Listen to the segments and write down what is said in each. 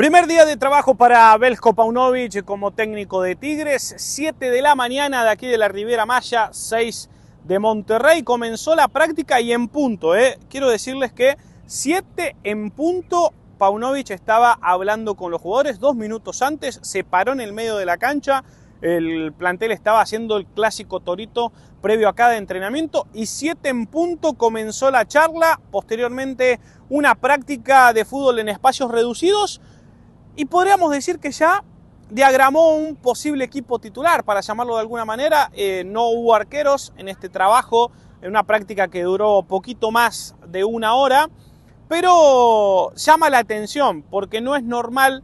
Primer día de trabajo para Belko Paunovic como técnico de Tigres, 7 de la mañana de aquí de la Riviera Maya, 6 de Monterrey. Comenzó la práctica y en punto, ¿eh? quiero decirles que 7 en punto, Paunovic estaba hablando con los jugadores, dos minutos antes, se paró en el medio de la cancha, el plantel estaba haciendo el clásico torito previo a cada entrenamiento y 7 en punto comenzó la charla, posteriormente una práctica de fútbol en espacios reducidos y podríamos decir que ya diagramó un posible equipo titular, para llamarlo de alguna manera. Eh, no hubo arqueros en este trabajo, en una práctica que duró poquito más de una hora, pero llama la atención porque no es normal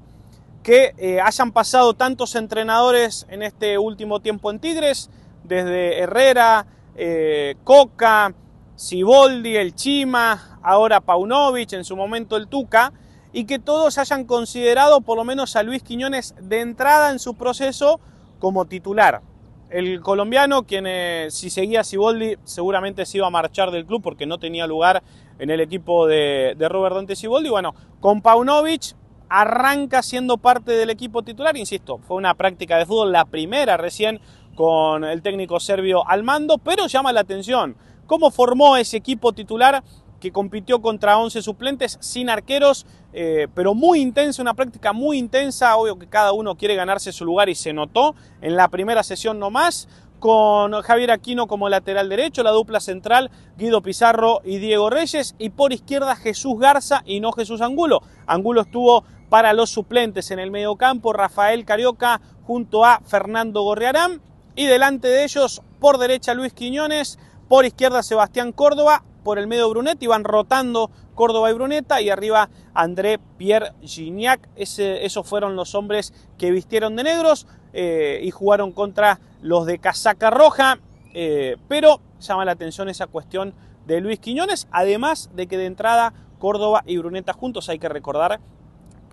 que eh, hayan pasado tantos entrenadores en este último tiempo en Tigres, desde Herrera, eh, Coca, Siboldi, el Chima, ahora Paunovic, en su momento el Tuca y que todos hayan considerado por lo menos a Luis Quiñones de entrada en su proceso como titular. El colombiano, quien eh, si seguía a Siboldi seguramente se iba a marchar del club porque no tenía lugar en el equipo de, de Robert Dante Siboldi. Bueno, con Paunovic arranca siendo parte del equipo titular, insisto, fue una práctica de fútbol, la primera recién con el técnico serbio al mando, pero llama la atención cómo formó ese equipo titular que compitió contra 11 suplentes sin arqueros, eh, pero muy intensa, una práctica muy intensa, obvio que cada uno quiere ganarse su lugar y se notó en la primera sesión nomás, con Javier Aquino como lateral derecho, la dupla central Guido Pizarro y Diego Reyes, y por izquierda Jesús Garza y no Jesús Angulo. Angulo estuvo para los suplentes en el mediocampo, Rafael Carioca junto a Fernando Gorriarán, y delante de ellos por derecha Luis Quiñones, por izquierda Sebastián Córdoba, por el medio Brunetti, iban rotando Córdoba y Bruneta y arriba André Pierre Gignac. esos fueron los hombres que vistieron de negros eh, y jugaron contra los de casaca roja. Eh, pero llama la atención esa cuestión de Luis Quiñones, además de que de entrada Córdoba y Bruneta juntos hay que recordar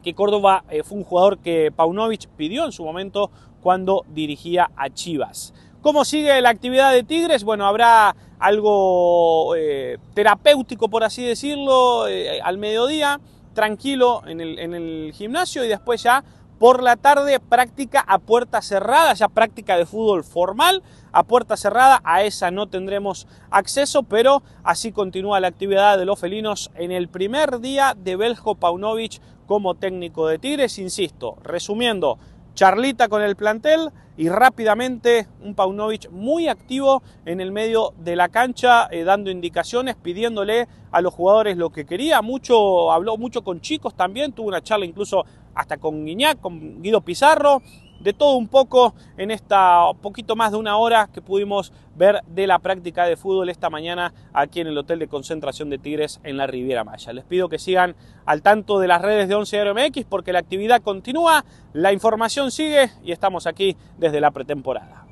que Córdoba eh, fue un jugador que Paunovic pidió en su momento cuando dirigía a Chivas. ¿Cómo sigue la actividad de Tigres? Bueno, habrá algo eh, terapéutico, por así decirlo, eh, al mediodía, tranquilo en el, en el gimnasio y después ya por la tarde práctica a puerta cerrada, ya práctica de fútbol formal a puerta cerrada, a esa no tendremos acceso, pero así continúa la actividad de los felinos en el primer día de Beljo Paunovic como técnico de Tigres, insisto, resumiendo, charlita con el plantel y rápidamente un Paunovic muy activo en el medio de la cancha, eh, dando indicaciones, pidiéndole a los jugadores lo que quería. Mucho, habló mucho con chicos también, tuvo una charla incluso hasta con Guiñac, con Guido Pizarro, de todo un poco en esta poquito más de una hora que pudimos ver de la práctica de fútbol esta mañana aquí en el Hotel de Concentración de Tigres en la Riviera Maya. Les pido que sigan al tanto de las redes de 11 MX porque la actividad continúa, la información sigue y estamos aquí desde la pretemporada.